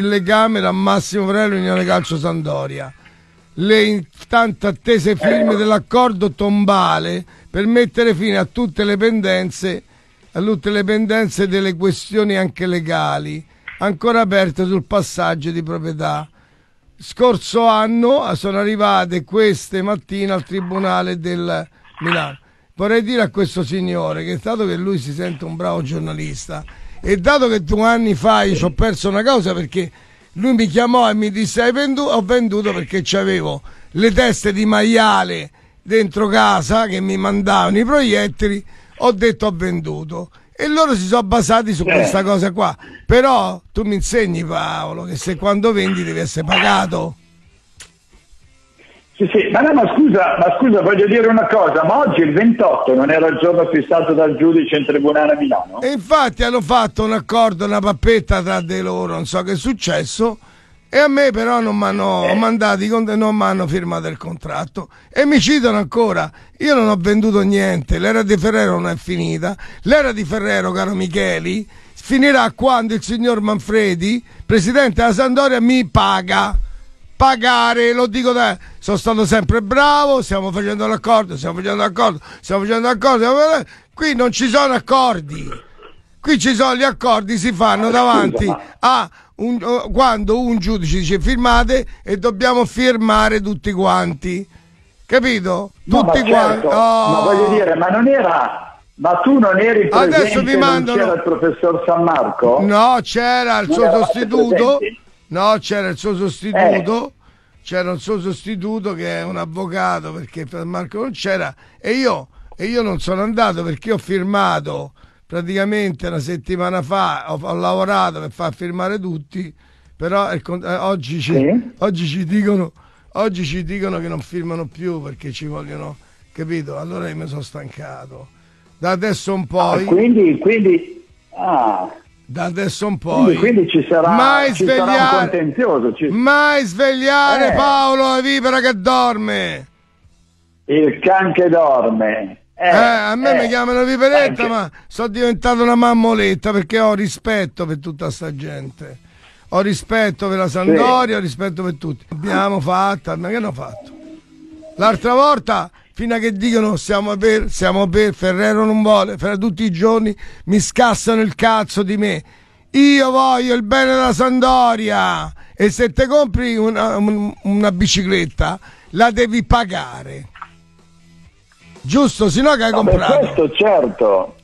il legame da Massimo Frello Unione Calcio Sandoria. Le tanto attese firme dell'accordo tombale per mettere fine a tutte le pendenze, a tutte le pendenze delle questioni anche legali ancora aperte sul passaggio di proprietà. Scorso anno sono arrivate queste mattina al Tribunale del Milano. Vorrei dire a questo signore che è stato che lui si sente un bravo giornalista e dato che due anni fa io ci ho perso una causa perché lui mi chiamò e mi disse hai venduto? Ho venduto perché avevo le teste di maiale dentro casa che mi mandavano i proiettili, ho detto ho venduto. E loro si sono basati su eh. questa cosa qua. Però tu mi insegni Paolo che se quando vendi devi essere pagato. Sì, sì, ma, no, ma, scusa, ma scusa, voglio dire una cosa, ma oggi il 28 non era il giorno fissato dal giudice in tribunale a Milano? E infatti hanno fatto un accordo, una pappetta tra di loro, non so che è successo, e a me però non mi hanno eh. mandati, non mi hanno firmato il contratto e mi citano ancora, io non ho venduto niente, l'era di Ferrero non è finita, l'era di Ferrero, caro Micheli, finirà quando il signor Manfredi, presidente della Sandoria, mi paga pagare, lo dico da... Sono stato sempre bravo, stiamo facendo l'accordo, stiamo facendo l'accordo, stiamo facendo l'accordo. Qui non ci sono accordi. Qui ci sono gli accordi, si fanno davanti a un, quando un giudice dice firmate e dobbiamo firmare tutti quanti. Capito? No, tutti certo, quanti. Certo, oh. Ma voglio dire, ma non era ma tu non eri presente, Adesso vi mandano... c'era il professor San Marco? No, c'era il non suo sostituto presenti? No, c'era il suo sostituto. Eh. C'era un suo sostituto che è un avvocato perché Marco non c'era e io, e io non sono andato perché ho firmato praticamente una settimana fa ho, ho lavorato per far firmare tutti però eh, oggi, ci, sì. oggi, ci dicono, oggi, ci, dicono che non firmano più perché ci vogliono capito allora io mi sono stancato da adesso un po'. ah, quindi, quindi ah, da adesso in poi. Quindi, quindi ci sarà, mai ci svegliare, sarà un contenzioso. Ci... Mai svegliare eh. Paolo è vipera che dorme. Il can che dorme. Eh, eh, a me mi eh. chiamano viperetta, anche. ma sono diventato una mammoletta perché ho rispetto per tutta sta gente. Ho rispetto per la Sandoria, sì. ho rispetto per tutti. Abbiamo fatto, ma che hanno fatto? L'altra volta fino a che dicono siamo per, siamo per, Ferrero non vuole, fra tutti i giorni mi scassano il cazzo di me. Io voglio il bene della Sandoria e se te compri una, una bicicletta la devi pagare. Giusto, sino che hai comprato. Ma Questo certo.